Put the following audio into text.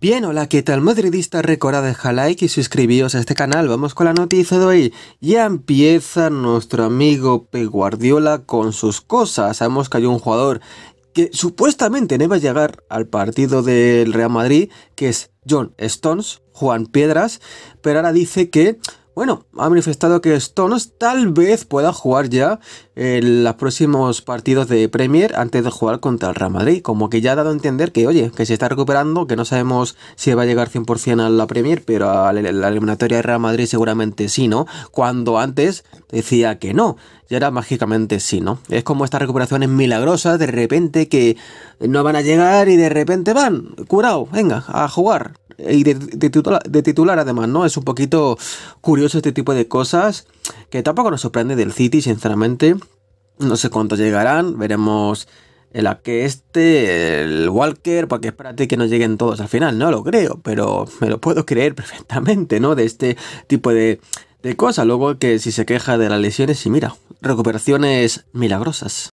Bien, hola, ¿qué tal madridista? Recuerda dejar like y suscribíos a este canal. Vamos con la noticia de hoy. Ya empieza nuestro amigo P. Guardiola con sus cosas. Sabemos que hay un jugador que supuestamente no iba a llegar al partido del Real Madrid, que es John Stones, Juan Piedras, pero ahora dice que bueno, ha manifestado que Stones tal vez pueda jugar ya en los próximos partidos de Premier antes de jugar contra el Real Madrid. Como que ya ha dado a entender que, oye, que se está recuperando, que no sabemos si va a llegar 100% a la Premier, pero a la eliminatoria de Real Madrid seguramente sí, ¿no? Cuando antes decía que no. ya era mágicamente sí, ¿no? Es como estas recuperaciones milagrosas de repente que no van a llegar y de repente van, curado, venga, a jugar y de, titular, además, ¿no? Es un poquito curioso este tipo de cosas que tampoco nos sorprende del City, sinceramente. No sé cuántos llegarán, veremos el la que este, el Walker, porque espérate que no lleguen todos al final, no lo creo, pero me lo puedo creer perfectamente, ¿no? De este tipo de, de cosas. Luego que si se queja de las lesiones y mira, recuperaciones milagrosas.